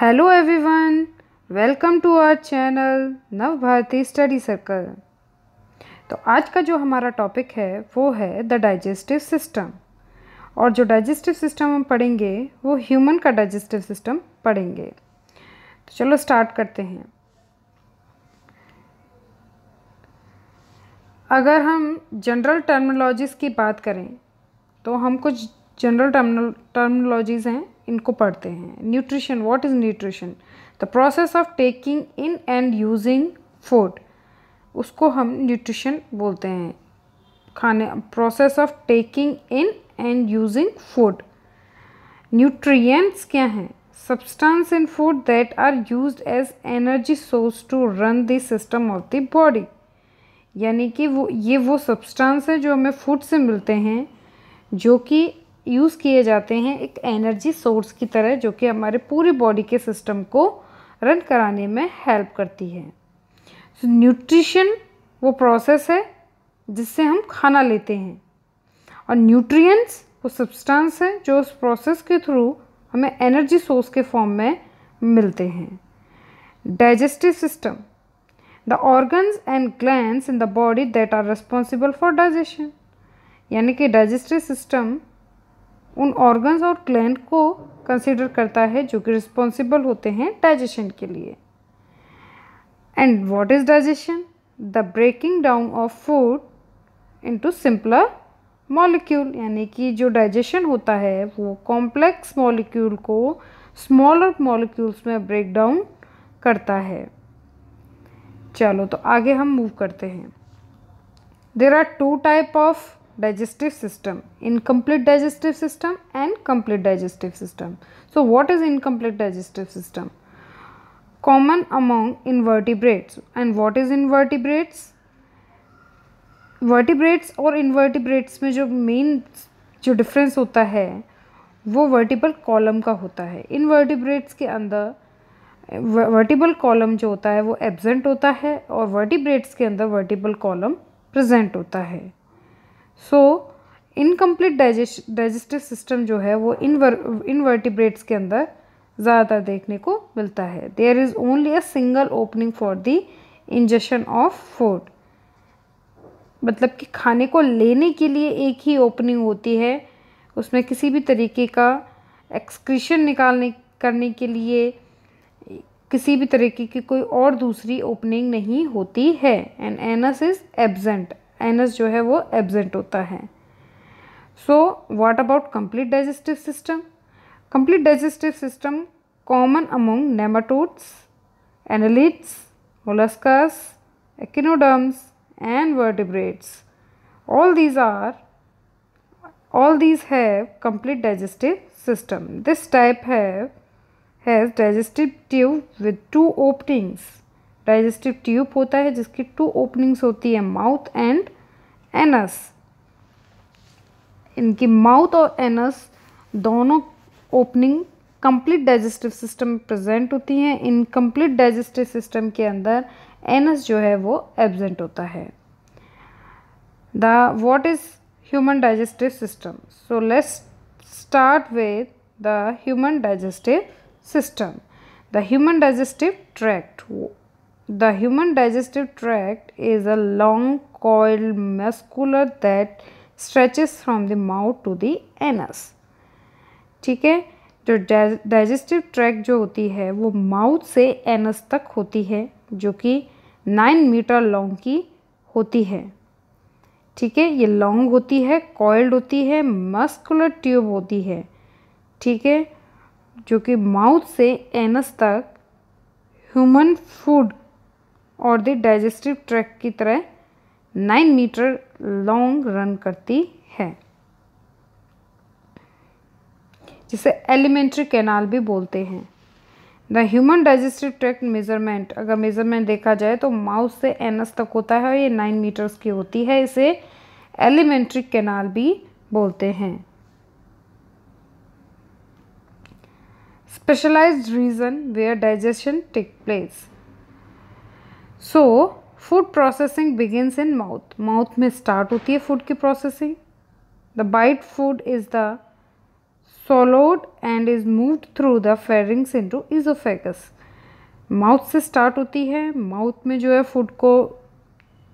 Hello everyone welcome to our channel Nav Bharati study circle तो आज का जो हमारा टॉपिक है वो है द डाइजेस्टिव सिस्टम और जो डाइजेस्टिव सिस्टम हम पढ़ेंगे वो ह्यूमन का डाइजेस्टिव सिस्टम पढ़ेंगे तो चलो स्टार्ट करते हैं अगर हम जनरल टर्मिनोलॉजीज़ की बात करें तो हम कुछ जनरल टर्मिनोलॉजीज़ हैं इनको पढ़ते हैं nutrition what is nutrition the process of taking in and using food उसको हम न्यूट्रिशन बोलते हैं खाने process of taking in and using food nutrients क्या हैं substance in food that are use as energy source to run the system of the body यानी कि वो ये वो सब्सटेंस है जो हमें फूड से मिलते हैं जो कि यूज़ किए जाते हैं एक एनर्जी सोर्स की तरह जो कि हमारे पूरे बॉडी के सिस्टम को रन कराने में हेल्प करती है न्यूट्रिशन so, न्यूट्रिशन वो प्रोसेस है जिससे हम खाना लेते हैं और न्यूट्रिएंट्स वो सब्सटेंस है जो उस प्रोसेस के थ्रू हमें एनर्जी सोर्स के फॉर्म में मिलते हैं digestive system the organs and gland in the body that are responsible for digestion यानी कि डाइजेस्टिव सिस्टम उन ऑर्गन्स और क्लैंड को कंसिडर करता है जो कि रिस्पॉन्सिबल होते हैं डाइजेशन के लिए and what is digestion the breaking down of food to simpler molecule यानी कि जो डाइजेशन होता है वो कॉम्प्लेक्स मॉलिक्यूल को स्मॉलर मॉलिक्यूल्स में ब्रेक डाउन करता है चलो तो आगे हम मूव करते हैं there are two type of digestive system incomplete digestive system and complete digestive system so what is incomplete digestive system common among invertebrates and what is invertebrates vertebrates और invertebrates में जो मेन जो difference होता है वो vertebral column का होता है इनवर्टिब्रेट्स के अंदर वर्टिबल कॉलम जो होता है वो एब्जेंट होता है और वर्टिब्रेट्स के अंदर वर्टिबल कॉलम प्रेजेंट होता है so incomplete digest digestive system जो है वो इनवर इनवर्टिब्रेट्स के अंदर ज़्यादातर देखने को मिलता है there is only a single opening for the ingestion of food मतलब कि खाने को लेने के लिए एक ही ओपनिंग होती है उसमें किसी भी तरीके का एक्सक्रीशन निकालने करने के लिए किसी भी तरीके की कोई और दूसरी ओपनिंग नहीं होती है and anus is absent anus जो है वो एबजेंट होता है so what about complete digestive system complete digestive system common among nematodes annelids molluscs echinoderms and vertebrates all these are all these have complete digestive system this type have has digestive tube with two openings digestive tube होता है जिसकी two openings होती है mouth and anus इनकी mouth और anus दोनों opening complete digestive system में present होती हैं इन कंप्लीट डाइजेस्टिव सिस्टम के अंदर एनस जो है वो एबजेंट होता है the what is human digestive system so let's start with the human digestive system the human digestive tract The human digestive tract is a long coiled muscular that stretches from the mouth to the anus. ठीक है जो digestive tract जो होती है वो mouth से anus तक होती है जो कि नाइन मीटर लॉन्ग की होती है ठीक है ये लॉन्ग होती है कॉइल्ड होती है मस्कुलर ट्यूब होती है ठीक है जो कि माउथ से एनस तक ह्यूमन फूड और द डाइजेस्टिव ट्रैक की तरह नाइन मीटर लॉन्ग रन करती है जिसे एलिमेंट्री कैनाल भी बोलते हैं the human digestive tract measurement अगर मेजरमेंट देखा जाए तो माउस से एनस तक होता है और ये नाइन मीटर्स की होती है इसे एलिमेंट्री कैनाल भी बोलते हैं specialised region where digestion take place so food processing begins in mouth mouth में स्टार्ट होती है फूड की processing the bite food is the solid and is move through the pharynx into oesophagus mouth से start होती है mouth में जो है फूड को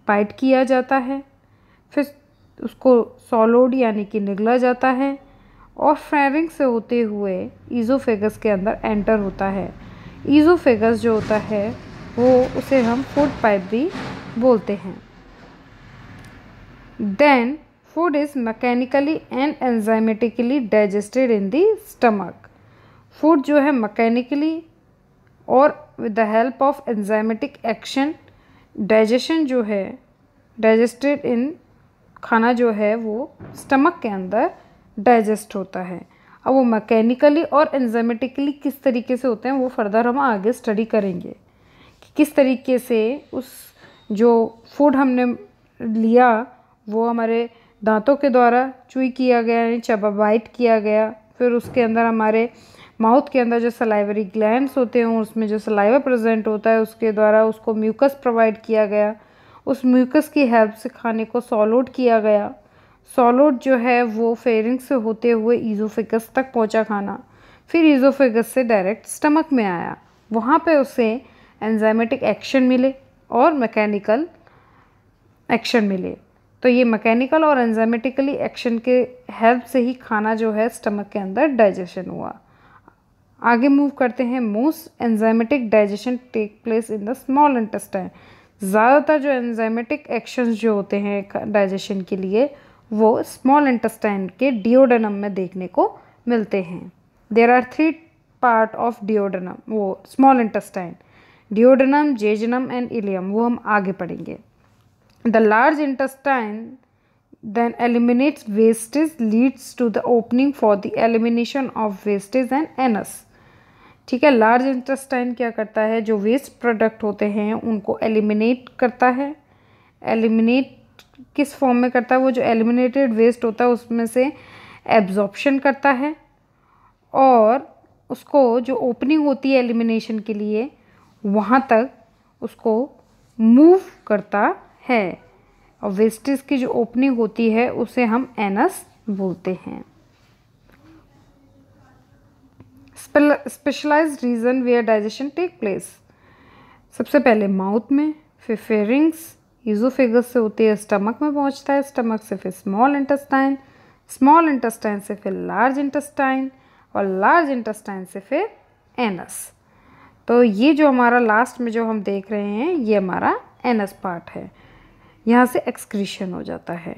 बाइट किया जाता है फिर उसको सोलोड यानी कि निगला जाता है और फेरिंग से होते हुए ईजोफेगस के अंदर एंटर होता है ईजोफेगस जो होता है वो उसे हम फूड पाइप भी बोलते हैं then food is mechanically and enzymatically digested in the stomach food जो है मकैनिकली और with the help of enzymatic action digestion जो है डाइजेस्टेड इन खाना जो है वो स्टमक के अंदर डाइजेस्ट होता है अब वो मकैनिकली और एंजाइमेटिकली किस तरीके से होते हैं वो फर्दर हम आगे स्टडी करेंगे किस तरीके से उस जो फूड हमने लिया वो हमारे दांतों के द्वारा चुई किया गया यानी चबाबाइट किया गया फिर उसके अंदर हमारे माउथ के अंदर जो सलाइवरी ग्लैंड्स होते हैं उसमें जो सलाइवा प्रेजेंट होता है उसके द्वारा उसको म्यूकस प्रोवाइड किया गया उस म्यूकस की हेल्प से खाने को सॉलोड किया गया सॉलोड जो है वो फेरिंग से होते हुए ईजोफिकस तक पहुंचा खाना फिर ईजोफिकस से डायरेक्ट स्टमक में आया वहाँ पे उसे एंजाइमेटिक एक्शन मिले और मैकेनिकल एक्शन मिले तो ये मैकेनिकल और एंजाइमेटिकली एक्शन के हेल्प से ही खाना जो है स्टमक के अंदर डाइजेशन हुआ आगे मूव करते हैं most enzymatic digestion take place in the small intestine ज़्यादातर जो एंजाइमेटिक एक्शंस जो होते हैं डाइजेशन के लिए वो स्मॉल इंटेस्टाइन के डिओडनम में देखने को मिलते हैं there are three part of duodenum वो small intestine duodenum jejunum and ileum वो हम आगे पढ़ेंगे the large intestine then eliminates wastage leads to the opening for the elimination of wastage and anus ठीक है लार्ज इंटस्टाइन क्या करता है जो वेस्ट प्रोडक्ट होते हैं उनको एलिमिनेट करता है एलिमिनेट किस फॉर्म में करता है वो जो एलिमिनेटेड वेस्ट होता है उसमें से एब्जॉर्प्शन करता है और उसको जो ओपनिंग होती है एलिमिनेशन के लिए वहाँ तक उसको मूव करता है और वेस्टिस की जो ओपनिंग होती है उसे हम एनस बोलते हैं specialise region where digestion take place सबसे पहले माउथ में फिर फेरिंग्स यूजोफेगस से होते है स्टमक में पहुंचता है स्टमक से फिर स्मॉल इंटेस्टाइन स्मॉल इंटेस्टाइन से फिर लार्ज इंटेस्टाइन और लार्ज इंटेस्टाइन से फिर एनस तो ये जो हमारा लास्ट में जो हम देख रहे हैं ये हमारा एनस पार्ट है यहाँ से एक्सक्रीशन हो जाता है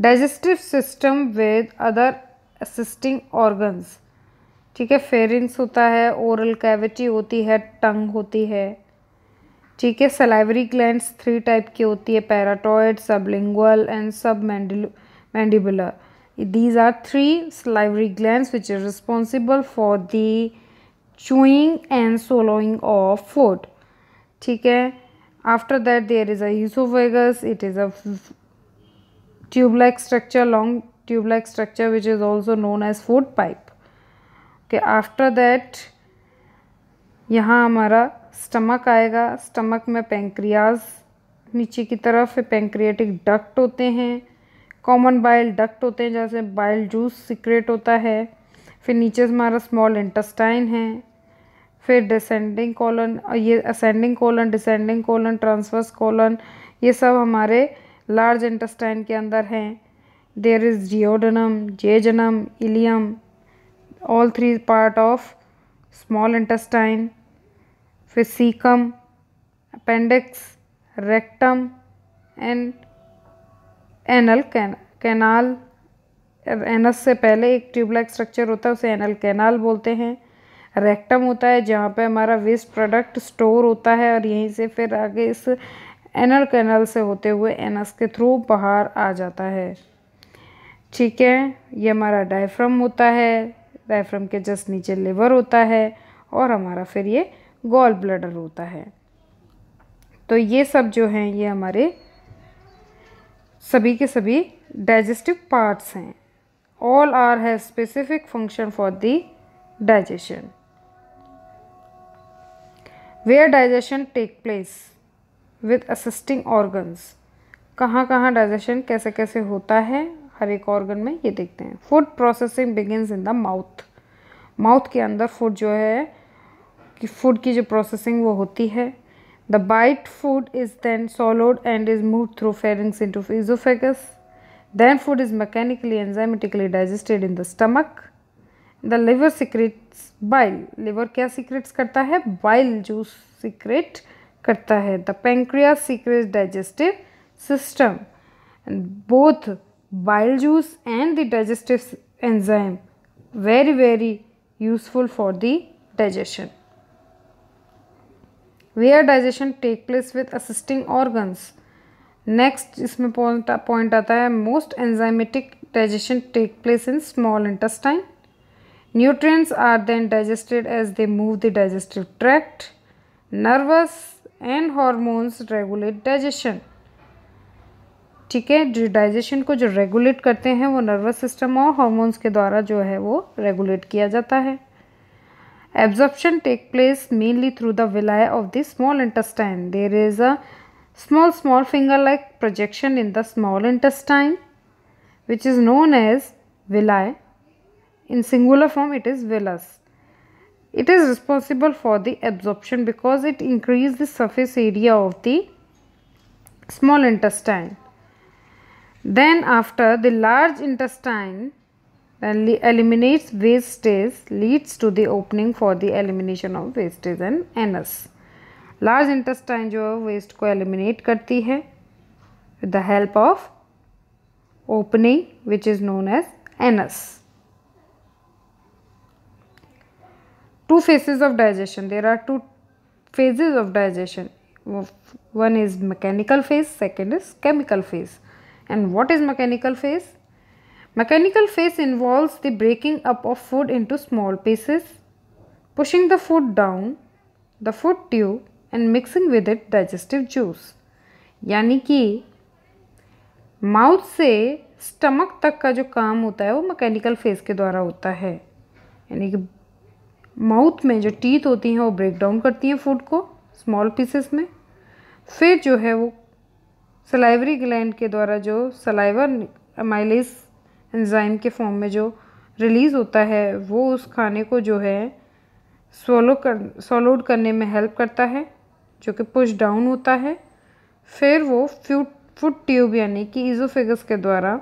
digestive system with other assisting organs ठीक है फेरिंस होता है ओरल कैविटी होती है टंग होती है ठीक है सलाइवरी ग्लैंड्स थ्री टाइप की होती है parotid sublingual and submandibular These are three salivary glands which are responsible for the chewing and swallowing of food. theek hai After that there is a esophagus. It is a tube-like structure, long tube-like structure which is also known as food pipe. Okay, after that yahan hamara stomach aayega stomach mein pancreas नीचे की तरफ pancreatic duct होते हैं common bile duct होते हैं जैसे bile juice secrete होता है फिर नीचे हमारा स्मॉल इंटस्टाइन है फिर डिसेंडिंग कॉलन ये ascending colon descending colon transverse colon ये सब हमारे लार्ज इंटस्टाइन के अंदर हैं there is duodenum jejunum ileum all three part of small intestine फिर caecum appendix rectum and anal can canal anus से पहले एक ट्यूबलाइक स्ट्रक्चर होता है उसे एनल कैनाल बोलते हैं रेक्टम होता है जहाँ पे हमारा वेस्ट प्रोडक्ट स्टोर होता है और यहीं से फिर आगे इस एनल कैनल से होते हुए एनस के थ्रू बाहर आ जाता है ठीक है ये हमारा डायफ्राम होता है डायफ्रम के जस्ट नीचे लिवर होता है और हमारा फिर ये गॉल ब्लडर होता है तो ये सब जो हैं ये हमारे सभी के सभी डाइजेस्टिव पार्ट्स हैं all are have specific function for the digestion where digestion take place with assisting organs कहाँ कहाँ डाइजेशन कैसे कैसे होता है हर एक ऑर्गन में ये देखते हैं food processing begins in the mouth mouth के अंदर फूड जो है कि फूड की जो प्रोसेसिंग वो होती है The bite food is then swallowed and is moved through pharynx into esophagus. Then food is mechanically enzymatically digested in the stomach. The liver secretes bile. Liver क्या secretes करता है Bile juice secrete करता है. The pancreas secretes digestive system. And both bile juice and the digestive enzyme very very useful for the digestion. Where digestion take place with assisting organs next इसमें point आता है most enzymatic digestion take place in small intestine nutrients are then digested as they move the digestive tract nerves and hormones regulate digestion ठीक है जो digestion को जो regulate करते हैं वो नर्वस सिस्टम और हॉर्मोन्स के द्वारा जो है वो रेगुलेट किया जाता है Absorption take place mainly through the villi of the small intestine. There is a small small finger like projection in the small intestine which is known as villi. In singular form it is villus. It is responsible for the absorption because it increases the surface area of the small intestine. Then after the large intestine eliminates wastes leads to the opening for the elimination of wastes and anus. Large intestine, जो waste waste को eliminate करती है with the help of opening which is known as two phases of digestion there are two phases of digestion one is mechanical phase second is chemical phase and what is mechanical phase Mechanical phase involves the breaking up of food into small pieces, pushing the food down the food tube and mixing with it digestive juice. यानी कि mouth से stomach तक का जो काम होता है वो मैकेनिकल फेज के द्वारा होता है यानी कि माउथ में जो टीथ होती हैं वो ब्रेक डाउन करती हैं फूड को स्मॉल पीसेस में फिर जो है वो सलाइवरी ग्लैंड के द्वारा जो सलाइवर माइलेज एंज़ाइम के फॉर्म में जो रिलीज़ होता है वो उस खाने को जो है सोलो कर सोलोड करने में हेल्प करता है जो कि पुश डाउन होता है फिर वो फ्यूट फूड ट्यूब यानी कि ईजोफिगस के द्वारा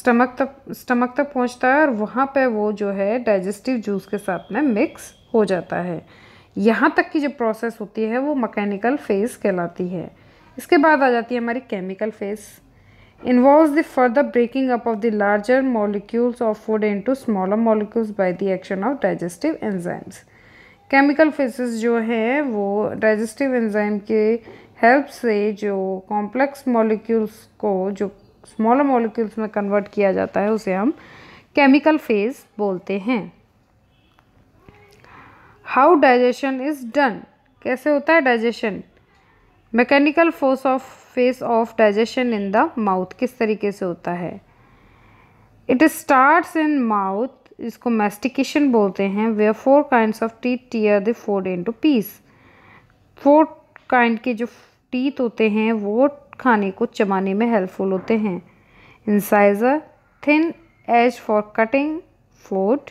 स्टमक तक स्टमक तक पहुंचता है और वहाँ पे वो जो है डाइजेस्टिव जूस के साथ में मिक्स हो जाता है यहाँ तक की जो प्रोसेस होती है वो मकैनिकल फेस कहलाती है इसके बाद आ जाती है हमारी chemical phase involves the further breaking up of the larger molecules of food into smaller molecules by the action of digestive enzymes chemical phases जो है वो डाइजेस्टिव एंजाइम के हेल्प से जो कॉम्प्लेक्स मॉलिक्यूल्स को जो स्मॉलर मॉलिक्यूल्स में convert किया जाता है उसे हम केमिकल फेज बोलते हैं हाउ डाइजेशन इज़ डन कैसे होता है digestion mechanical force of phase of digestion in the mouth किस तरीके से होता है इट स्टार्ट्स इन माउथ इसको मैस्टिकेशन बोलते हैं are four kind of teeth tear the four to piece four kind के जो टीथ होते हैं वो खाने को चबाने में हेल्पफुल होते हैं incisor thin edge for cutting food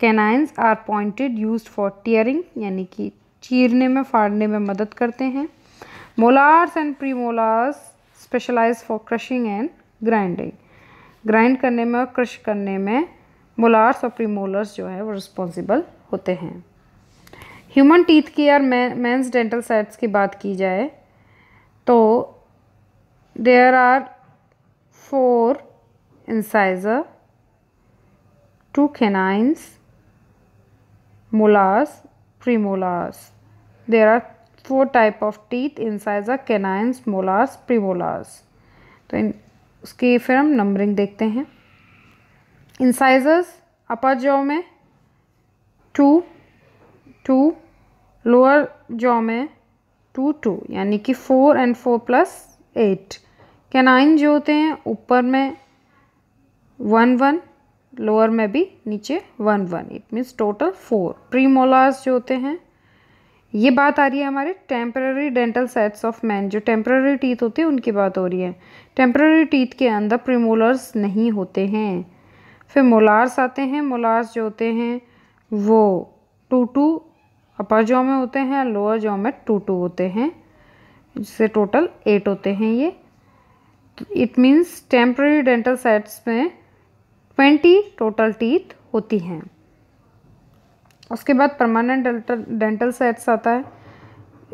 canines are pointed use for tearing यानी कि चीरने में फाड़ने में मदद करते हैं molars and premolars specialise for crushing and grinding grind करने में और क्रश करने में मोलार्स और प्रीमोलर्स जो है वो रिस्पॉन्सिबल होते हैं ह्यूमन टीथ की और मेंस डेंटल सेट्स की बात की जाए तो there are four incisor two canines molars premolars there are four type of teeth incisor canines molars premolars तो इन उसकी फिर हम नंबरिंग देखते हैं इंसाइजर्स अपर जॉ में टू टू लोअर जॉ में टू टू यानी कि four and four plus eight canine जो होते हैं ऊपर में वन वन लोअर में भी नीचे one one it means total four premolars जो होते हैं ये बात आ रही है हमारे temporary dental sets of man जो टेम्प्ररी टीथ होते हैं उनकी बात हो रही है टेम्प्ररी टीथ के अंदर प्रीमोलर्स नहीं होते हैं फिर मोलार्स आते हैं मोलार्स जो होते हैं वो टू टू अपर जॉ में होते हैं लोअर जॉ में टू टू होते हैं जिससे टोटल एट होते हैं ये it means temporary dental sets में ट्वेंटी टोटल टीथ होती हैं उसके बाद परमानेंट डेंटल डेंटल सेट्स आता है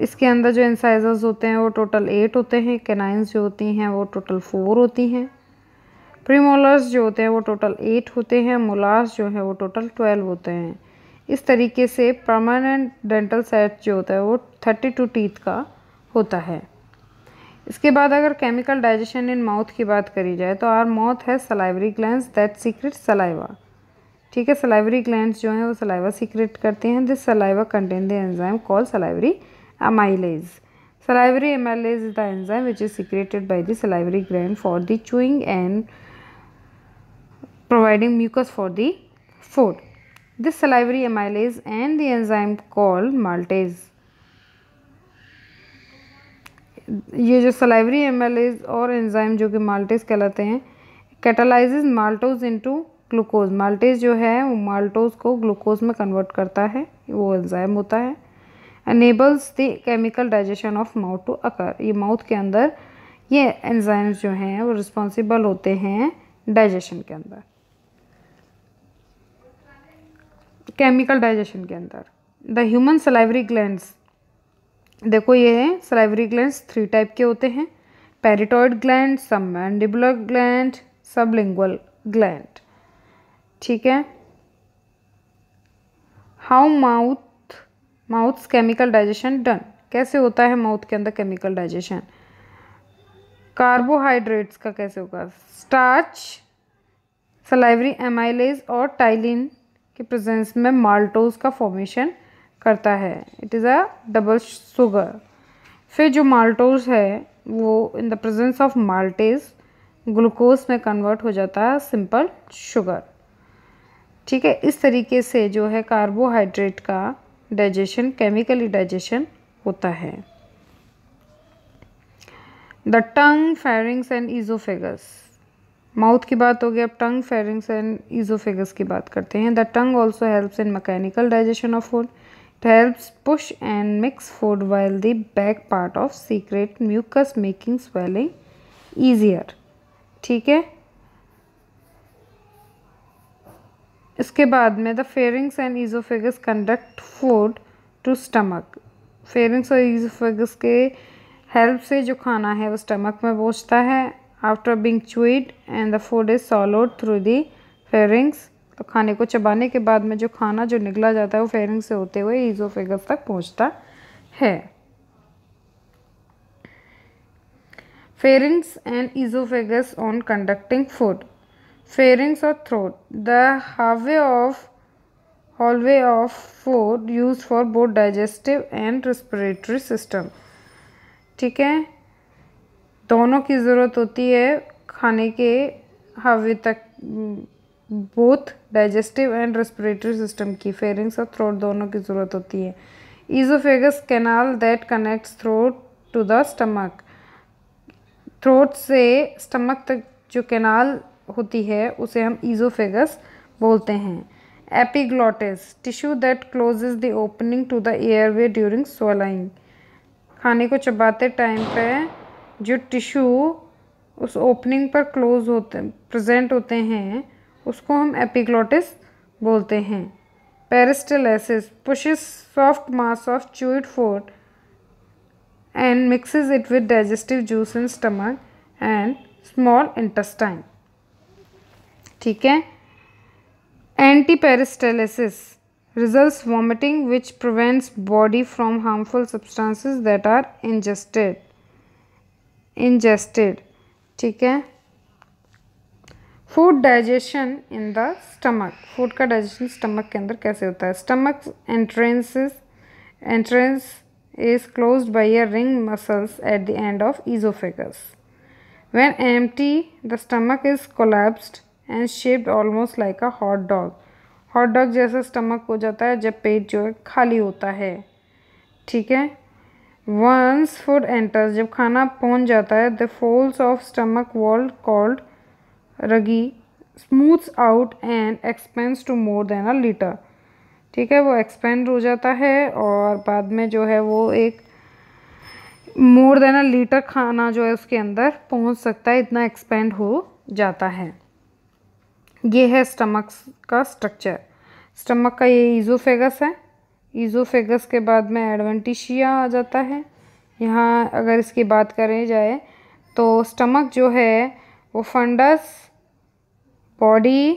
इसके अंदर जो इंसाइजर्स होते हैं वो टोटल एट होते हैं केनाइन्स जो होती हैं वो टोटल फोर होती हैं प्रीमोलर्स जो होते हैं वो टोटल एट होते हैं मोलार्स जो हैं वो टोटल ट्वेल्व होते हैं इस तरीके से परमानेंट डेंटल सेट जो होता है वो थर्टी टू टीथ का होता है इसके बाद अगर केमिकल डाइजेशन इन माउथ की बात करी जाए तो आर माउथ है salivary gland that secrete saliva ठीक है सलाइवरी ग्लैंड जो हैं वो सलाइवा सीक्रेट करते हैं this saliva contain the enzyme call salivary amylase salivary amylase the enzyme which is secreted by the salivary gland for the chewing and providing mucus for the food this salivary amylase and the enzyme call maltase ये जो salivary amylase और enzyme जो कि maltase कहलाते हैं catalyse maltose into glucose maltase जो है वो माल्टोज को ग्लूकोज में कन्वर्ट करता है वो एंजाइम होता है enables the chemical digestion of mouth to occur ये माउथ के अंदर ये एंजाइम्स जो हैं वो रिस्पॉन्सिबल होते हैं डाइजेशन के अंदर केमिकल डाइजेशन के अंदर द ह्यूमन सलाइवरी ग्लैंड देखो ये है सलाइवरी ग्लैंड थ्री टाइप के होते हैं parotid gland submandibular gland sublingual gland ठीक है how mouth mouths chemical digestion done कैसे होता है माउथ के अंदर केमिकल डाइजेशन कार्बोहाइड्रेट्स का कैसे होगा स्टार्च सलाइवरी एमाइलेज और टाइलिन के प्रेजेंस में माल्टोज का फॉर्मेशन करता है it is a double sugar फिर जो माल्टोज है वो in the presence of maltase glucose में कन्वर्ट हो जाता है सिंपल शुगर ठीक है इस तरीके से जो है कार्बोहाइड्रेट का डाइजेशन केमिकली डाइजेशन होता है the tongue pharynx and oesophagus mouth की बात हो गई अब टंग फेरिंग्स एंड ईजोफेगस की बात करते हैं the tongue also helps in mechanical digestion of food it helps push and mix food while the back part of secrete mucus making swallowing easier ठीक है इसके बाद में the pharynx and oesophagus conduct food to stomach pharynx और oesophagus के help से जो खाना है वो स्टमक में पहुँचता है after being chewed and the food is swallowed through the pharynx तो खाने को चबाने के बाद में जो खाना जो निकला जाता है वो फेरिंग से होते हुए ईजोफेगस तक पहुँचता है pharynx and oesophagus on conducting food pharynx or throat. The halfway of hallway of food used for both digestive and respiratory system. ठीक है दोनों की ज़रूरत होती है खाने के हवे तक both digestive and respiratory system की फेरिंग्स और थ्रोट दोनों की ज़रूरत होती है oesophagus canal that connects throat to the stomach throat से स्टमक तक जो कैनाल होती है उसे हम ईजोफेगस बोलते हैं epiglottis tissue that close the opening to the airway during swallowing खाने को चबाते टाइम पे जो टिश्यू उस ओपनिंग पर क्लोज होते प्रेजेंट होते हैं उसको हम एपिग्लॉटिस बोलते हैं peristalsis pushes soft mass of chewed food and mixes it with digestive juice in stomach and small intestine ठीक है anti peristalsis result vomiting which prevents body from harmful substances that are ingested ingested ठीक है food digestion in the stomach food का digestion stomach के अंदर कैसे होता है stomach entrances entrance is close by a ring muscles at the end of oesophagus when M T the stomach is collapsed and shaped almost like a hot dog hot dog जैसा stomach हो जाता है जब पेट जो है खाली होता है ठीक है वंस फूड एंटर्स जब खाना पहुंच जाता है the folds of stomach wall called rugae smooths out and expands to more than a litre ठीक है वो एक्सपेंड हो जाता है और बाद में जो है वो एक मोर देन अ लीटर खाना जो है उसके अंदर पहुंच सकता है इतना एक्सपेंड हो जाता है ये है स्टमक का स्ट्रक्चर स्टमक का ये ईजोफेगस है ईजोफेगस के बाद में एडवेंटिशिया आ जाता है यहाँ अगर इसकी बात करें जाए तो स्टमक जो है वो fundus body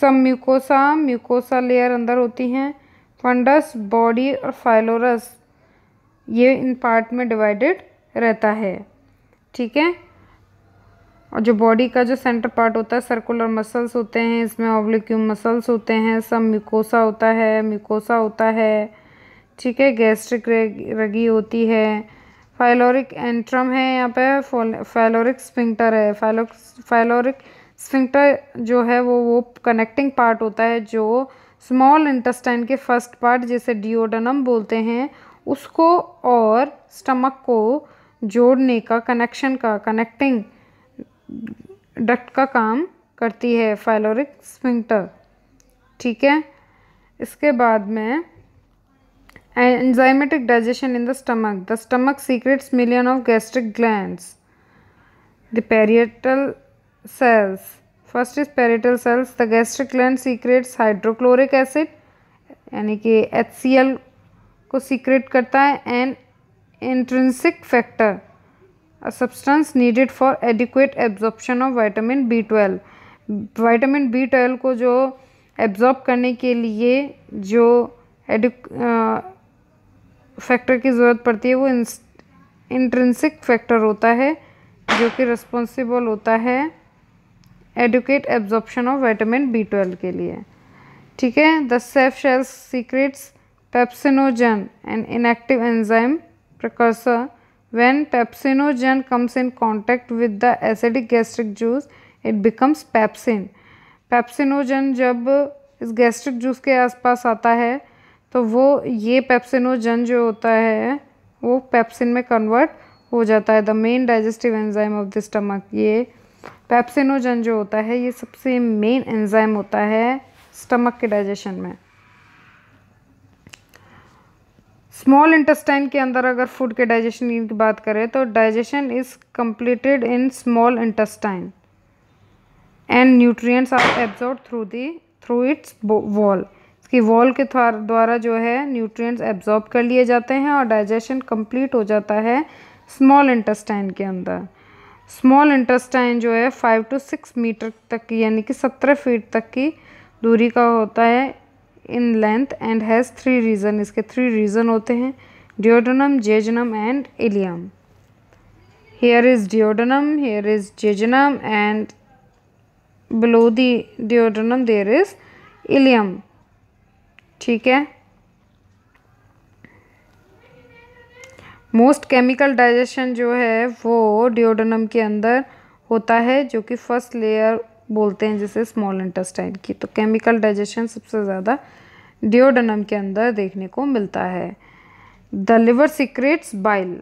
submucosa mucosa layer अंदर होती हैं फंडस बॉडी और फाइलोरस ये इन पार्ट में डिवाइडेड रहता है ठीक है और जो बॉडी का जो सेंटर पार्ट होता है सर्कुलर मसल्स होते हैं इसमें ऑब्लिक्यूम मसल्स होते हैं सब मिकोसा होता है मिकोसा होता है ठीक है गैस्ट्रिक रगी होती है फाइलोरिक एंट्रम है यहाँ पे फाइलोरिक स्पिंक्टर है फाइलो फाइलोरिक स्पिंक्टर जो है वो वो कनेक्टिंग पार्ट होता है जो स्मॉल इंटस्टाइन के फर्स्ट पार्ट जिसे डिओडनम बोलते हैं उसको और स्टमक को जोड़ने का कनेक्शन का कनेक्टिंग डक्ट का काम करती है फाइलोरिक स्विंटर ठीक है इसके बाद में enzymatic digestion in the stomach the stomach secretes million of gastric gland the parietal cells first is parietal cells the gastric gland secretes hydrochloric acid यानी कि एच को सीक्रेट करता है and intrinsic factor a substance needed for adequate absorption of vitamin B12 vitamin B12 को जो absorb करने के लिए जो फैक्टर की ज़रूरत पड़ती है वो इंट्रेंसिक फैक्टर होता है जो कि रिस्पॉन्सिबल होता है adequate absorption of vitamin B twelve के लिए ठीक है the chief cells secretes pepsinogen and inactive enzyme precursor When pepsinogen comes in contact with the acidic gastric juice, it becomes pepsin. Pepsinogen जब इस गैस्ट्रिक जूस के आसपास आता है तो वो ये पेप्सिनोजन जो होता है वो पेप्सिन में कन्वर्ट हो जाता है the main digestive enzyme of the stomach ये पेप्सिनोजन जो होता है ये सबसे मेन एंजाइम होता है स्टमक के डाइजेशन में स्मॉल इंटेस्टाइन के अंदर अगर फूड के डाइजेशन की बात करें तो digestion is completed in small intestine and nutrients are absorb through the through its wall इसकी वॉल के द्वारा जो है न्यूट्रिएंट्स एब्जॉर्ब कर लिए जाते हैं और डाइजेशन कंप्लीट हो जाता है स्मॉल इंटेस्टाइन के अंदर स्मॉल इंटेस्टाइन जो है फाइव टू सिक्स मीटर तक की यानी कि सत्रह फीट तक की दूरी का होता है in length and has three region इसके थ्री रीज़न होते हैं duodenum jejunum and ileum here is duodenum here is jejunum and below the duodenum there is ileum ठीक है मोस्ट केमिकल डाइजेशन जो है वो डिओडोनम के अंदर होता है जो कि फर्स्ट लेयर बोलते हैं जैसे स्मॉल इंटेस्टाइन की तो केमिकल डाइजेशन सबसे ज़्यादा डिओडनम के अंदर देखने को मिलता है the liver secretes bile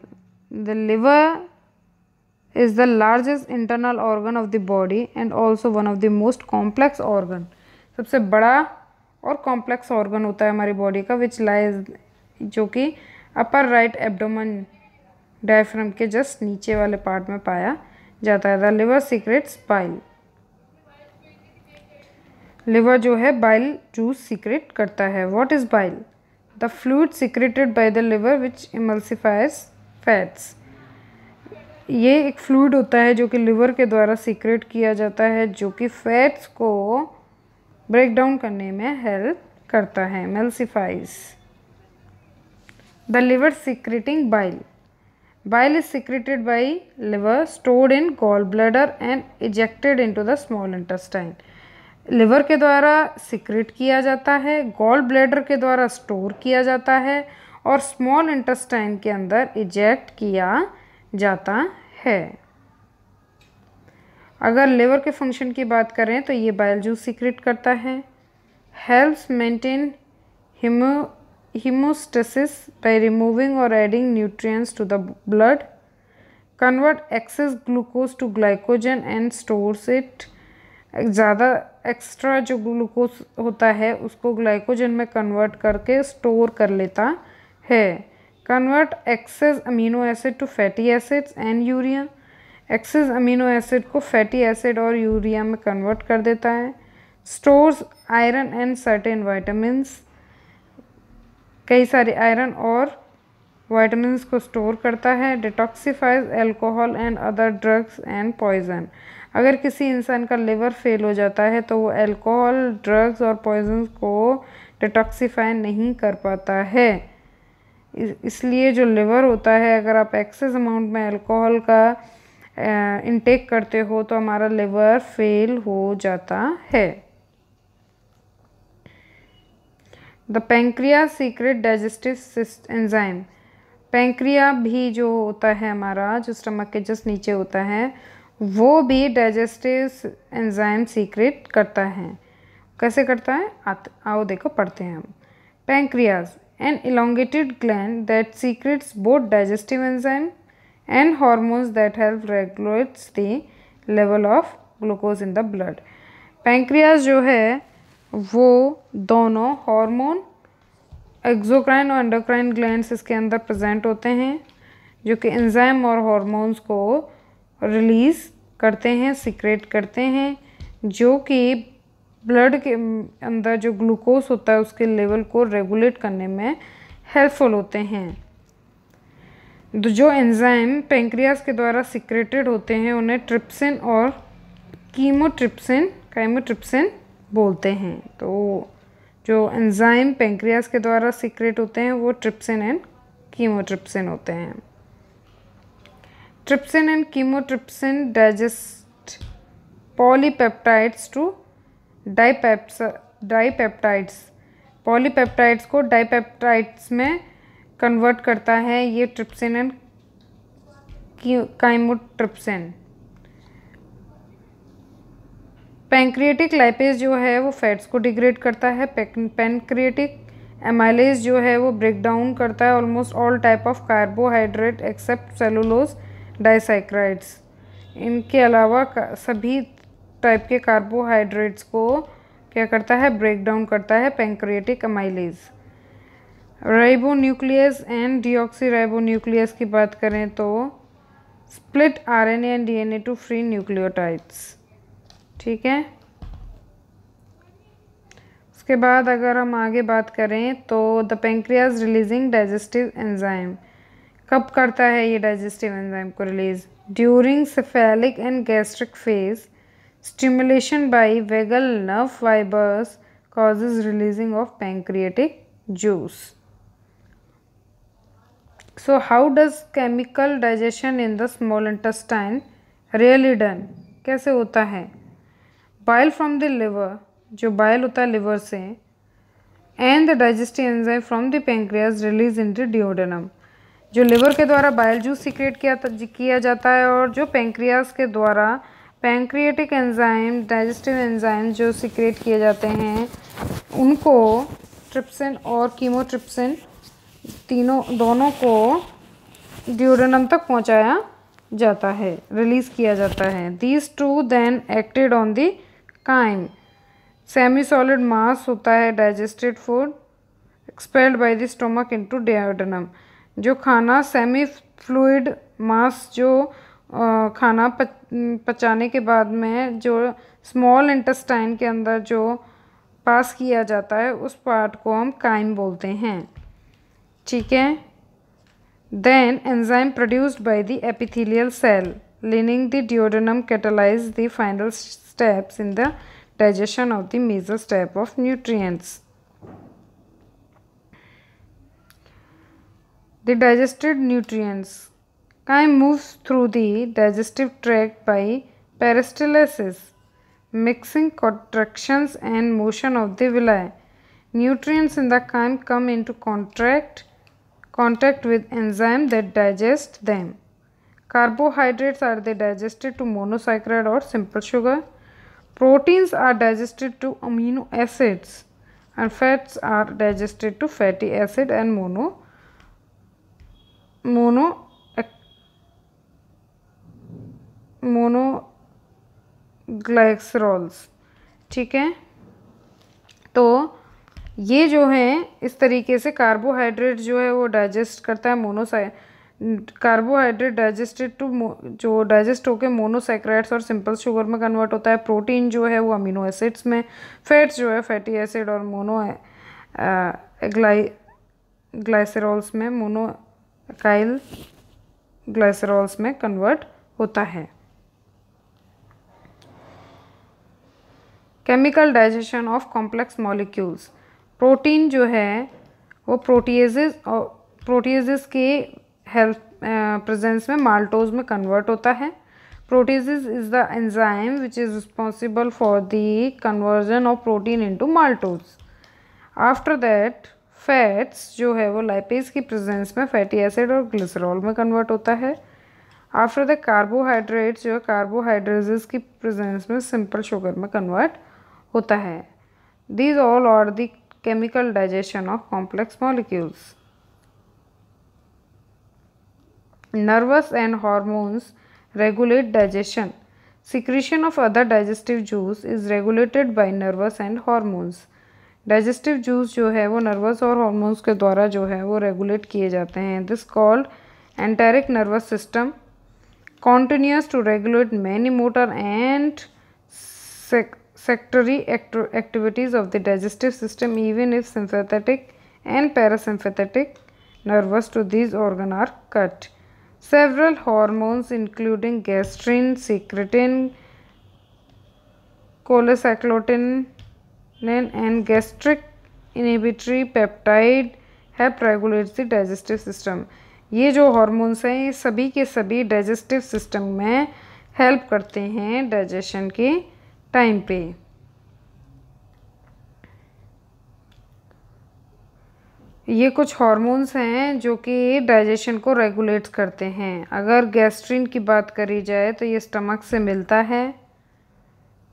the liver is the largest internal organ of the body and also one of the most complex organ सबसे बड़ा और कॉम्प्लेक्स ऑर्गन होता है हमारी बॉडी का विच लाइज जो कि अपर राइट एबडोमन डायफ्राम के जस्ट नीचे वाले पार्ट में पाया जाता है the liver secretes bile liver जो है बाइल जूस सीक्रेट करता है what is bile the fluid secreted by the liver which emulsifies fats ये एक फ्लूड होता है जो कि लिवर के द्वारा सीक्रेट किया जाता है जो कि फैट्स को ब्रेक डाउन करने में हेल्प करता है emulsifies the liver secreting bile bile is secreted by liver stored in gall bladder and ejected into the small intestine liver के द्वारा सिक्रेट किया जाता है गॉल ब्लैडर के द्वारा स्टोर किया जाता है और स्मॉल इंटेस्टाइन के अंदर इजेक्ट किया जाता है अगर लिवर के फंक्शन की बात करें तो ये बाइल जूस सिक्रेट करता है helps maintain homeo homeostasis by removing और adding nutrients to the blood convert excess glucose to glycogen and stores it ज़्यादा एक्स्ट्रा जो ग्लूकोज होता है उसको ग्लाइकोजन में कन्वर्ट करके स्टोर कर लेता है convert excess amino acid to fatty acids and urea excess amino acid को फैटी एसिड और यूरिया में कन्वर्ट कर देता है stores iron and certain vitamins कई सारे आयरन और वाइटामस को स्टोर करता है detoxifies alcohol and other drugs and poison अगर किसी इंसान का लिवर फेल हो जाता है तो वो अल्कोहल ड्रग्स और पॉइजन को डिटॉक्सीफाई नहीं कर पाता है इसलिए जो लिवर होता है अगर आप एक्सेस अमाउंट में अल्कोहल का इंटेक करते हो तो हमारा लिवर फेल हो जाता है the pancreas secrete digestive enzyme pancreas भी जो होता है हमारा जो स्टमक के जस्ट नीचे होता है वो भी डाइजेस्टिव एंजाइम सीक्रेट करता है कैसे करता है आओ देखो पढ़ते हैं हम pancreas an elongated gland that secretes both digestive enzyme and hormones that help regulates the level of glucose in the blood pancreas जो है वो दोनों हार्मोन एक्जोक्राइन और एंडोक्राइन ग्लैंड्स इसके अंदर प्रेजेंट होते हैं जो कि एंजाइम और हॉर्मोन्स को रिलीज़ करते हैं सिक्रेट करते हैं जो कि ब्लड के अंदर जो ग्लूकोज होता है उसके लेवल को रेगुलेट करने में हेल्पफुल होते हैं तो जो एंजाइम पेंक्रियास के द्वारा सिक्रेटेड होते हैं उन्हें ट्रिप्सिन और कीमोट्रिप्सिन काइमोट्रिप्सिन बोलते हैं तो जो एंजाइम पेंक्रियास के द्वारा सिक्रेट होते हैं वो ट्रिप्सिन एंड कीमोट्रिप्सिन होते हैं trypsin and chemotrypsin digest polypeptides to dipeptides polypeptides को डाईपेप्टाइड्स में कन्वर्ट करता है ये trypsin and chymotrypsin pancreatic lipase जो है वो फैट्स को डिग्रेड करता है पेंक्रिएटिक एमाइलेज जो है वो ब्रेक डाउन करता है almost all type of carbohydrate except cellulose disaccharides इनके अलावा सभी टाइप के कार्बोहाइड्रेट्स को क्या करता है ब्रेक डाउन करता है pancreatic amylase nucleus and nucleus की बात करें तो split RNA and DNA to free nucleotides ठीक है उसके बाद अगर हम आगे बात करें तो the pancreas releasing digestive enzyme कब करता है ये डाइजेस्टिव एंजाइम को release during cephalic and gastric phase stimulation by vagal nerve fibers causes releasing of pancreatic juice so how does chemical digestion in the small intestine really done कैसे होता है bile from the liver जो bile होता है liver से and the digestive enzyme from the pancreas release in the duodenum जो liver के द्वारा बाइल जूस सीक्रेट किया किया जाता है और जो पेंक्रियास के द्वारा पेंक्रियाटिक एंजाइम डाइजेस्टिव एंजाइम जो सीक्रेट किए जाते हैं उनको ट्रिप्सिन और कीमोट्रिप्सिन तीनों दोनों को ड्यूरनम तक पहुंचाया जाता है रिलीज़ किया जाता है these to then acted on the chyme semi solid mass होता है digested food expelled by the stomach into duodenum जो खाना सेमी फ्लूड मास जो खाना पचाने के बाद में जो स्मॉल इंटेस्टाइन के अंदर जो पास किया जाता है उस पार्ट को हम काइम बोलते हैं ठीक है then enzyme produced by the epithelial cell lining the duodenum catalyse the final steps in the digestion of the major step of nutrients The digested nutrients chyme moves through the digestive tract by peristalsis, mixing contractions and motion of the villi. Nutrients in the chyme come into contact, contact with enzyme that digest them. Carbohydrates are they digested to monosaccharide or simple sugar. Proteins are digested to amino acids and fats are digested to fatty acid and mono mono monoglycerols ठीक है तो ये जो है इस तरीके से carbohydrate जो है वो डाइजेस्ट करता है मोनोसाइ कार्बोहाइड्रेट डाइजेस्टेड टू जो डाइजेस्ट होकर मोनोसाइक्राइट्स और सिंपल शुगर में कन्वर्ट होता है प्रोटीन जो है वो अमीनो एसिड्स में फैट्स जो है फैटी एसिड और मोनो ग्लाइ ग्लाइसरॉल्स में मोनो अकाइल ग्लाइसरॉल्स में कन्वर्ट होता है chemical digestion of complex molecules protein जो है वो प्रोटीज और प्रोटीजेज के हेल्थ प्रेजेंस में माल्टोज में कन्वर्ट होता है protease is the enzyme which is responsible for the conversion of protein into maltose after that fats जो है वो लाइपेज की प्रेजेंस में फैटी एसिड और ग्लिसरॉल में कन्वर्ट होता है आफ्टर द कार्बोहाइड्रेट्स जो कार्बोहाइड्रेट्स की प्रेजेंस में सिंपल शुगर में कन्वर्ट होता है these all are the chemical digestion of complex molecules nerves and hormones regulate digestion secretion of other digestive juice is regulated by nerves and hormones digestive juice जो है वो nervous और hormones के द्वारा जो है वो रेगुलेट किए जाते हैं this called enteric nervous system continues to regulate many motor and secretory activities of the digestive system even if synthetic and parasympathetic nerves to this organ are cut several hormones including gastrin secretin कोलेसाइक्लोटिन and gastric inhibitory peptide help regulate the digestive system ये जो hormones हैं ये सभी के सभी digestive system में help करते हैं डाइजेशन के टाइम पे ये कुछ हॉर्मोन्स हैं जो कि डाइजेशन को रेगुलेट करते हैं अगर गैस्ट्रिन की बात करी जाए तो ये स्टमक से मिलता है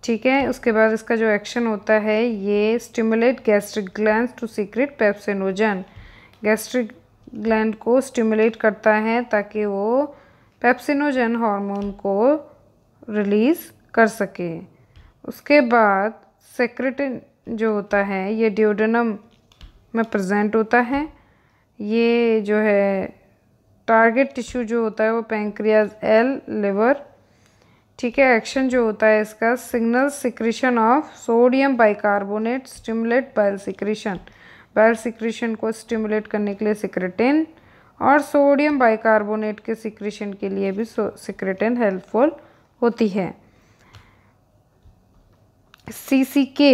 ठीक है उसके बाद इसका जो एक्शन होता है ये stimulate gastric gland to secrete pepsinogen gastric gland को स्टिमुलेट करता है ताकि वो पेप्सिनोजन हार्मोन को रिलीज़ कर सके उसके बाद सेक्रेटिन जो होता है ये ड्योडनम में प्रेजेंट होता है ये जो है टारगेट टिश्यू जो होता है वो पेंक्रियाज एल लिवर ठीक है एक्शन जो होता है इसका signal secretion of sodium bicarbonate stimulate bile secretion bile secretion को स्टिमुलेट करने के लिए सिक्रेटिन और सोडियम बाइकार्बोनेट के सिक्रीशन के लिए भी सिक्रेटिन हेल्पफुल होती है सी सी के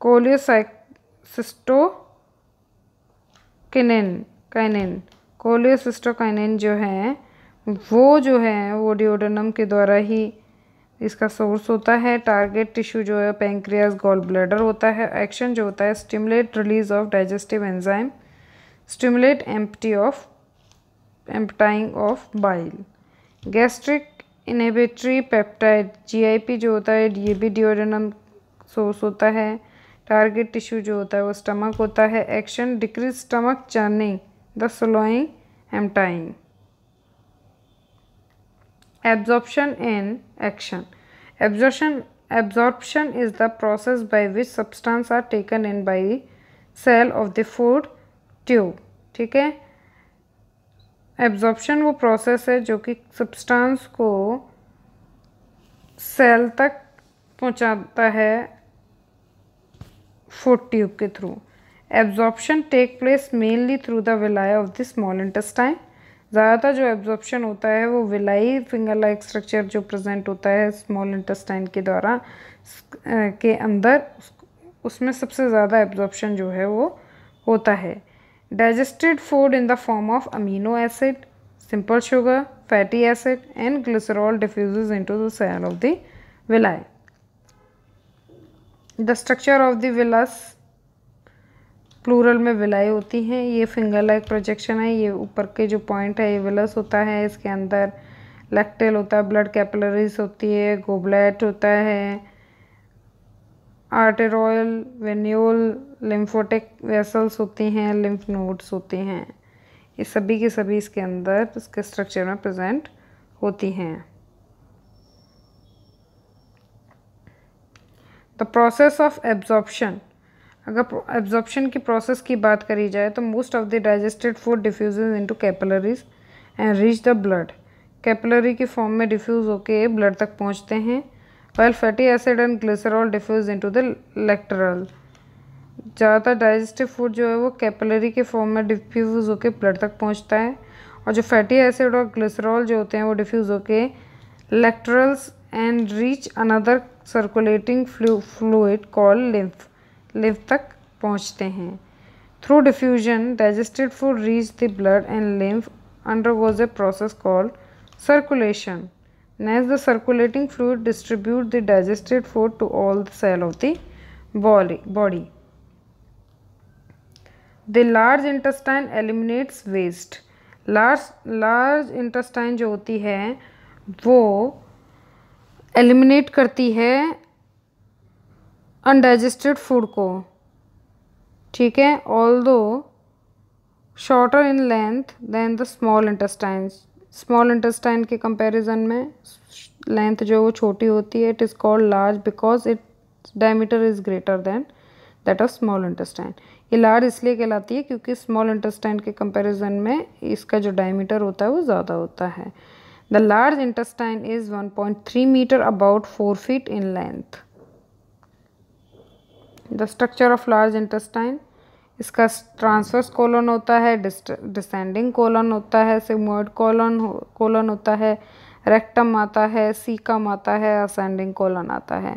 कोलियोसाइसिस्टोकिनिन कैनिन कोलियोसिस्टोकाइनिन जो है वो जो है वो डिओडनम के द्वारा ही इसका सोर्स होता है टारगेट टिश्यू जो है पेंक्रियाज गॉल ब्लैडर होता है एक्शन जो होता है stimulate release of digestive enzyme stimulate empty of emptying of bile gastric inhibitory peptide GIP जो होता है ये भी डिओडनम सोर्स होता है टारगेट टिश्यू जो होता है वो स्टमक होता है action decrease stomach churning the slowing emptying absorption and action absorption absorption is the process by which substance are taken in by the cell of the food tube ठीक है absorption वो process है जो कि substance को cell तक पहुंचाता है फूड ट्यूब के through absorption take place mainly through the villi of the small intestine ज़्यादातर जो एब्जॉर्प्शन होता है वो विलाई फिंगर लाइक स्ट्रक्चर जो प्रेजेंट होता है स्मॉल इंटेस्टाइन के द्वारा के अंदर उसमें सबसे ज़्यादा एब्जॉर्प्शन जो है वो होता है digested food in the form of amino acid simple sugar fatty acid and glycerol diffuse into the cell of the villi the structure of the villus plural में विलाएँ होती हैं ये फिंगर लाइक प्रोजेक्शन है ये ऊपर के जो पॉइंट है ये विलस होता है इसके अंदर लैक्टेल होता है ब्लड कैपलरीज होती है गोबलेट होता है आर्टेरोयल वेन्यूल लिम्फोटिक वेसल्स होती हैं लिम्फ नोड्स होते हैं ये सभी के सभी इसके अंदर इसके स्ट्रक्चर में प्रजेंट होती हैं द प्रोसेस ऑफ एब्जॉर्बशन अगर एब्जॉर्बशन की प्रोसेस की बात करी जाए तो most of the digested food diffuse into capillaries and reach the blood capillary के फॉर्म में डिफ्यूज़ होके ब्लड तक पहुँचते हैं well fatty acid and glycerol diffuse into the lacteal ज़्यादातर डाइजेस्टिव फूड जो है वो कैपिलरी के फॉर्म में डिफ्यूज़ होकर ब्लड तक पहुँचता है और जो फैटी एसिड और ग्लिसरॉल जो होते हैं वो डिफ्यूज़ होके lacteals and reach another circulating fluid call lymph लिव तक पहुँचते हैं through diffusion digested food reach the blood and lymph undergoes a process called circulation नेज the circulating fluid distribute the digested food to all the cell of the body the large intestine eliminates waste large large intestine जो होती है वो eliminate करती है undigested food को ठीक है although shorter in length than the small intestine small intestine के कंपेरिजन में लेंथ जो वो छोटी होती है it is called large because it diameter is greater than that of small intestine ये लार्ज इसलिए कहलाती है क्योंकि स्मॉल इंटेस्टाइन के कंपेरिजन में इसका जो डायमीटर होता है वो ज़्यादा होता है the large intestine is one point three metre about four feet in length the structure of large intestine इसका ट्रांसवर्स कोलन होता है डिसेंडिंग कोलन होता है सिमोइड कोलन कोलन होता है रेक्टम आता है सीकम आता है असेंडिंग कोलन आता है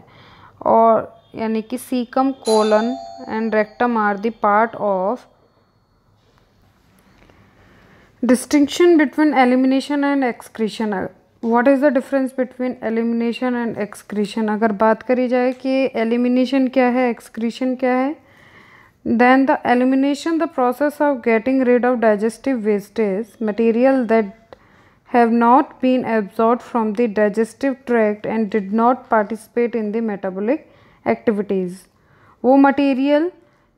और यानी कि caecum colon and rectum are the part of distinction between elimination and excretion what is the difference between elimination and excretion अगर बात करी जाए कि एलिमिनेशन क्या है एक्सक्रीशन क्या है then the elimination the process of getting rid of digestive wastage material that have not been absorb from the digestive tract and did not participate in the metabolic activities वो material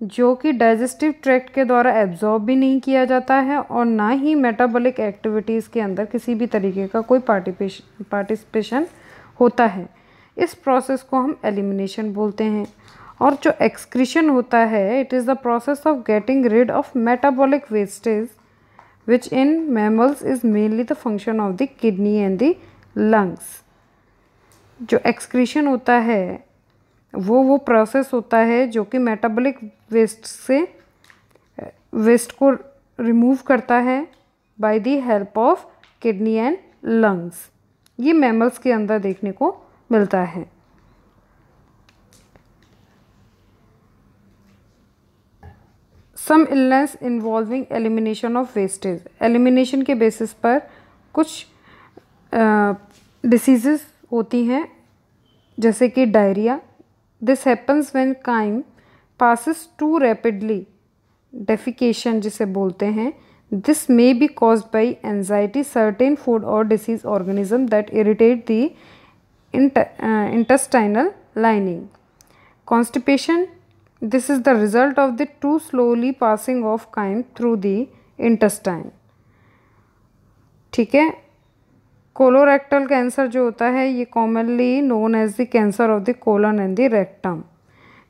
जो कि digestive tract के द्वारा absorb भी नहीं किया जाता है और ना ही मेटाबॉलिक एक्टिविटीज़ के अंदर किसी भी तरीके का कोई पार्टिसिपेशन होता है इस प्रोसेस को हम एलिमिनेशन बोलते हैं और जो एक्सक्रीशन होता है it is the process of getting rid of metabolic wastage which in mammals is mainly the function of the kidney and the lungs जो एक्सक्रीशन होता है वो वो प्रोसेस होता है जो कि मेटाबॉलिक वेस्ट से वेस्ट को रिमूव करता है by the help of kidney and lungs ये मैमल्स के अंदर देखने को मिलता है some illness involving elimination of wastage elimination के बेसिस पर कुछ डिसीज़ होती हैं जैसे कि diarrhoea this happens when chyme passes too rapidly defecation जिसे बोलते हैं this may be cause by anxiety certain food और disease organism that irritate the intestinal lining constipation this is the result of the too slowly passing of chyme through the intestine ठीक है colorectal cancer जो होता है ये commonly known as the cancer of the colon and the rectum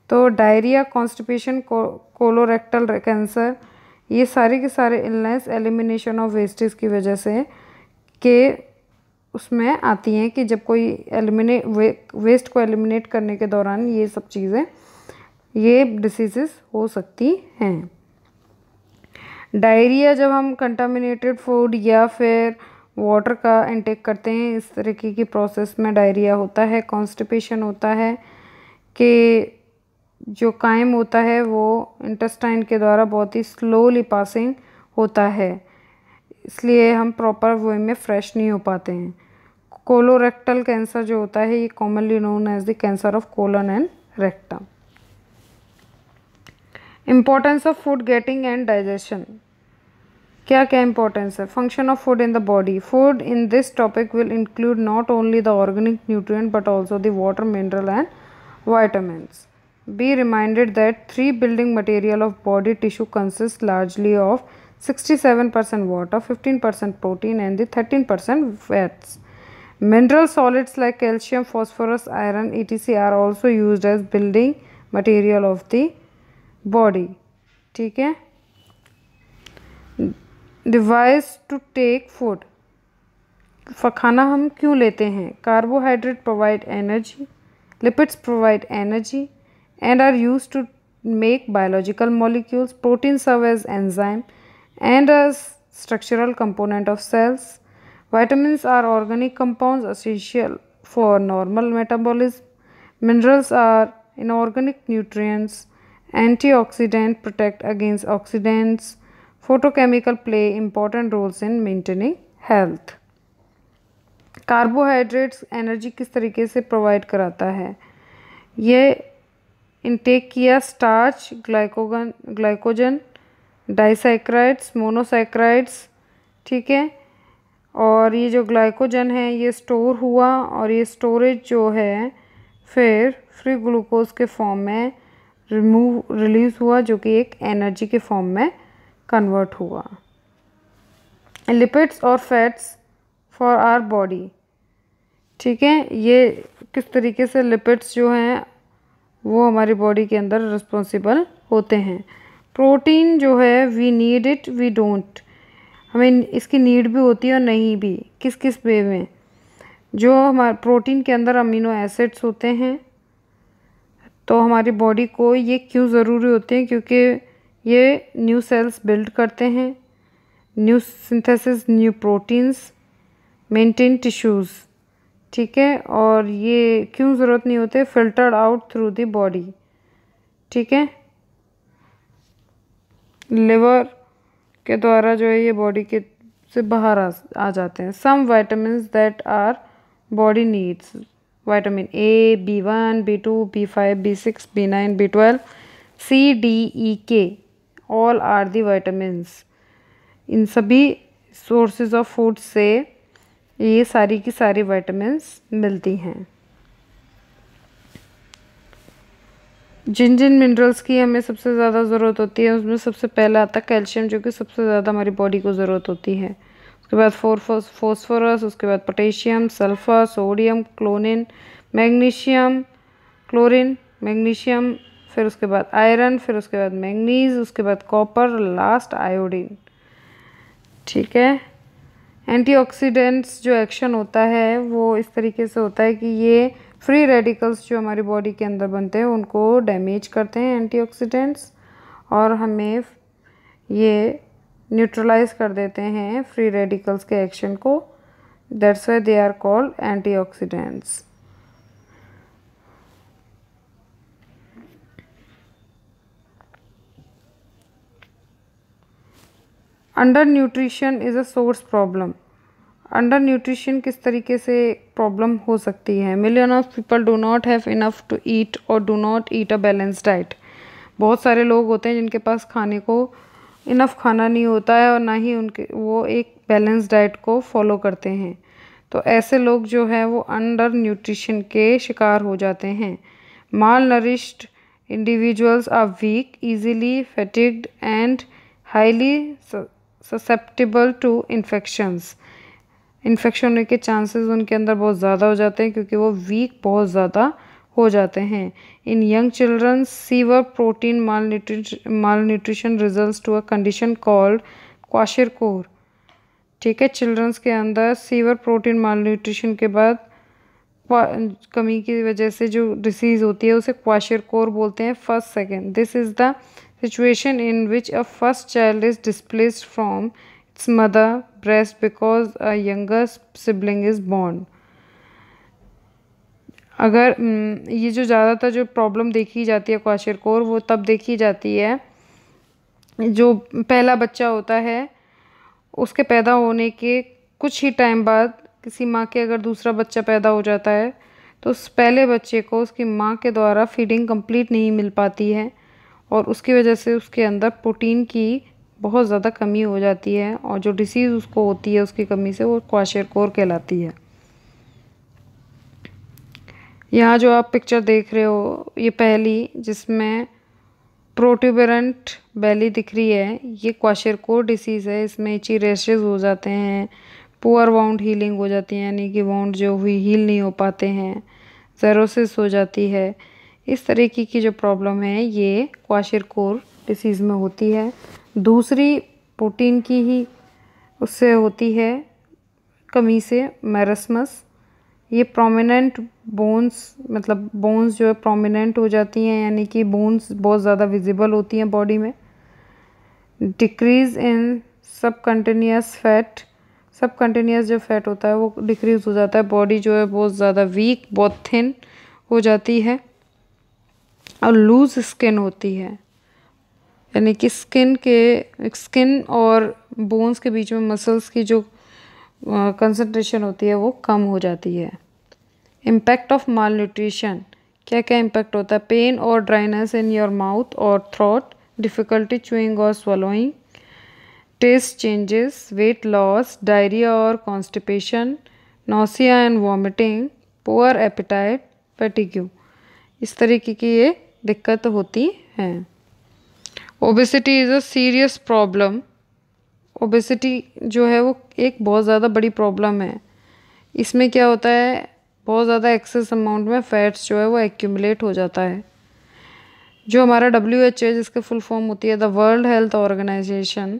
तो diarrhoea constipation colorectal cancer ये सारे के सारे इलनेस एलिमिनेशन ऑफ वेस्टेज की वजह से के उसमें आती हैं कि जब कोई एलिमिनेट वे, वेस्ट को एलिमिनेट करने के दौरान ये सब चीज़ें ये डिसीजेस हो सकती हैं डायरिया जब हम कंटामिनेटेड फूड या फिर वाटर का इंटेक करते हैं इस तरीके की प्रोसेस में डायरिया होता है कॉन्स्टिपेशन होता है कि जो कायम होता है वो इंटेस्टाइन के द्वारा बहुत ही स्लोली पासिंग होता है इसलिए हम प्रॉपर वे में फ्रेश नहीं हो पाते हैं कोलोरेक्टल कैंसर जो होता है ये commonly known as the cancer of colon and rectum importance of food getting and digestion क्या क्या इंपॉर्टेंस है function of food in the body food in this topic will include not only the organic nutrient but also the water mineral vitamins be reminded that three building material of body tissue consists largely of 67% water 15% protein and the 13% fats mineral solids like calcium phosphorus iron etc are also used as building material of the body ठीक है device to take food खाना हम क्यों लेते हैं carbohydrate provide energy lipids provide energy and are use to make biological molecules protein serve as enzyme and structural component of cells vitamins are organic compound essential for normal metabolism minerals are inorganic nutrients antioxidant protect against oxidants photochemical play important roles in maintaining health carbohydrates energy किस तरीके से provide कराता है ये intake किया starch ग्लाइकोगन glycogen डाइसाइक्राइड्स मोनोसाइक्राइड्स ठीक है और ये जो ग्लाइकोजन है ये स्टोर हुआ और ये स्टोरेज जो है फिर फ्री ग्लूकोज के फॉर्म में रिमूव रिलीज़ हुआ जो कि एक एनर्जी के फॉर्म में कन्वर्ट हुआ लिपिड्स और फैट्स फॉर आर बॉडी ठीक है ये किस तरीके से लिपिड्स जो हैं वो हमारी बॉडी के अंदर रिस्पॉन्सिबल होते हैं प्रोटीन जो है we need it we don't हमें इसकी नीड भी होती है और नहीं भी किस किस वे में जो हमारे प्रोटीन के अंदर अमीनो एसिड्स होते हैं तो हमारी बॉडी को ये क्यों ज़रूरी होते हैं क्योंकि ये न्यू सेल्स बिल्ड करते हैं new synthesis new proteins maintain tissues ठीक है और ये क्यों ज़रूरत नहीं होते filtered out through the body ठीक है लिवर के द्वारा जो है ये बॉडी के से बाहर आ, आ जाते हैं some vitamins that are body needs vitamin A B one B two B five B six B nine B twelve C D E K all are the vitamins in सभी सोर्सेज ऑफ फूड से ये सारी की सारी vitamins मिलती हैं जिन जिन minerals की हमें सबसे ज़्यादा ज़रूरत होती है उसमें सबसे पहला आता है कैल्शियम जो कि सबसे ज़्यादा हमारी बॉडी को ज़रूरत होती है उसके बाद फोरफोस फोस्फोरस उसके बाद potassium sulphur sodium chlorine magnesium chlorine magnesium फिर उसके बाद आयरन फिर उसके बाद मैंगनीज उसके बाद कॉपर लास्ट आयोडीन ठीक है एंटीऑक्सीडेंट्स जो एक्शन होता है वो इस तरीके से होता है कि ये फ्री रेडिकल्स जो हमारी बॉडी के अंदर बनते हैं उनको डैमेज करते हैं एंटीऑक्सीडेंट्स और हमें ये न्यूट्रलाइज कर देते हैं फ्री रेडिकल्स के एक्शन को that's why they are called antioxidants under nutrition is a source problem under nutrition किस तरीके से प्रॉब्लम हो सकती है million of people do not have enough to eat और do not eat a balance diet बहुत सारे लोग होते हैं जिनके पास खाने को इनफ खाना नहीं होता है और ना ही उनके वो एक बैलेंस डाइट को फॉलो करते हैं तो ऐसे लोग जो है वो अंडर न्यूट्रिशन के शिकार हो जाते हैं malnourished individuals are weak easily fatigued and highly susceptible to infections infection होने के चांसेस उनके अंदर बहुत ज़्यादा हो जाते हैं क्योंकि वो वीक बहुत ज़्यादा हो जाते हैं in young children severe protein mal malnutrition result to a condition called kwashiorkor ठीक है चिल्ड्रंस के अंदर सीवर प्रोटीन माल न्यूट्रिशन के बाद कमी की वजह से जो डिसीज़ होती है उसे क्वाशिर कोर बोलते हैं first second this is the situation in which a first child is displaced from its mother breast because a younger sibling is born अगर हम्म, ये जो ज़्यादातर जो प्रॉब्लम देखी जाती है क्वाशर कोर वो तब देखी जाती है जो पहला बच्चा होता है उसके पैदा होने के कुछ ही टाइम बाद किसी माँ के अगर दूसरा बच्चा पैदा हो जाता है तो उस पहले बच्चे को उसकी माँ के द्वारा फीडिंग कंप्लीट नहीं मिल पाती है और उसकी वजह से उसके अंदर प्रोटीन की बहुत ज़्यादा कमी हो जाती है और जो डिसीज़ उसको होती है उसकी कमी से वो क्वाशर कोर कहलाती है यहाँ जो आप पिक्चर देख रहे हो ये पहली जिसमें प्रोट्यूबरेंट बैली दिख रही है ये क्वाशर कोर डिसीज़ है इसमें इची रेशेज हो जाते हैं पुअर वाउंड हीलिंग हो जाती है यानी कि वाउंड जो हुई हील नहीं हो पाते हैं जेरोसिस हो जाती है इस तरीके की जो प्रॉब्लम है ये क्वाशिर कोर डिसीज़ में होती है दूसरी प्रोटीन की ही उससे होती है कमी से मैरसमस ये प्रोमिनेंट बोन्स मतलब बोन्स जो है प्रोमिनेंट हो जाती हैं यानी कि बोन्स बहुत ज़्यादा विजिबल होती हैं बॉडी में decrease in subcutaneous fat subcutaneous जो फैट होता है वो डिक्रीज़ हो जाता है बॉडी जो है बहुत ज़्यादा वीक बहुत थिन हो जाती है और लूज़ स्किन होती है यानी कि स्किन के स्किन और बोन्स के बीच में मसल्स की जो कंसनट्रेशन होती है वो कम हो जाती है इम्पैक्ट ऑफ माल न्यूट्रिशन क्या क्या इम्पैक्ट होता है पेन और ड्राइनेस इन योर माउथ और थ्रोट डिफ़िकल्टी चूइंग और swallowing taste changes weight loss diarrhoea और constipation nausea and vomiting poor appetite fatigue इस तरीके की ये दिक्कत होती है obesity is a serious problem obesity जो है वो एक बहुत ज़्यादा बड़ी प्रॉब्लम है इसमें क्या होता है बहुत ज़्यादा एक्सेस अमाउंट में फैट्स जो है वो एक्यूमुलेट हो जाता है जो हमारा डब्ल्यू एच ए जिसके फुल फॉर्म होती है the world health organisation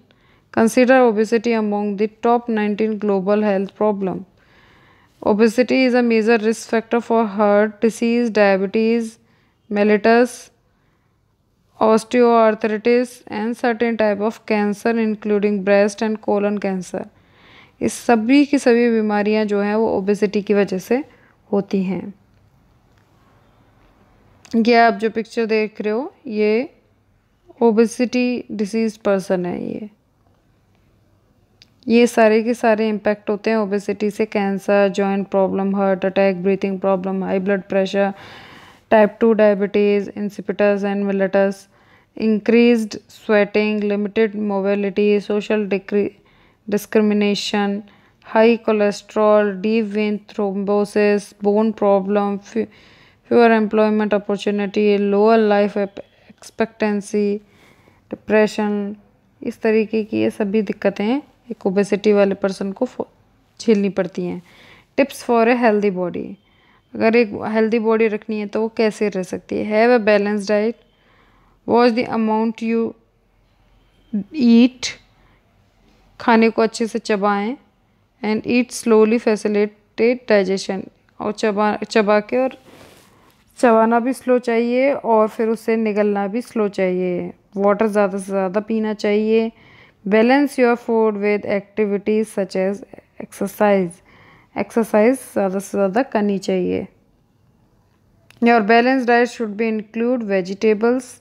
consider obesity among the top nineteen global health problem obesity is a major risk factor for heart disease diabetes mellitus, osteoarthritis and certain type of cancer including breast and colon cancer. इस सभी की सभी बीमारियां जो हैं वो obesity की वजह से होती हैं यह आप जो पिक्चर देख रहे हो ये ओबेसिटी डिसीज पर्सन है ये ये सारे के सारे इम्पैक्ट होते हैं ओबेसिटी से cancer joint problem heart attack breathing problem high blood pressure type two diabetes insipidus and mellitus increase sweating limited mobility social discrimination high cholesterol deep vein thrombosis bone problem fewer employment opportunity lower life expectancy depression इस तरीके की ये सभी दिक्कतें एक obesity वाले person को झेलनी पड़ती हैं tips for a healthy body अगर एक हेल्दी बॉडी रखनी है तो वो कैसे रह सकती है have a balance diet watch the amount you eat खाने को अच्छे से चबाएं and eat slowly facilitate digestion और चबा चबा के और चबाना भी स्लो चाहिए और फिर उससे निगलना भी स्लो चाहिए वाटर ज़्यादा से ज़्यादा पीना चाहिए balance your food with activities such as exercise exercise ज़्यादा से ज़्यादा करनी चाहिए your balance diet should be include vegetables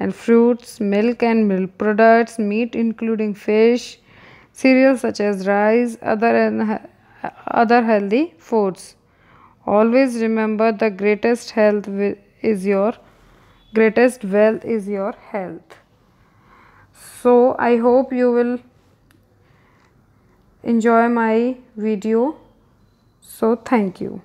and fruits milk and milk products meat including fish cereal such as rice other other healthy foods always remember the greatest health is your greatest wealth is your health so I hope you will enjoy my video So, thank you.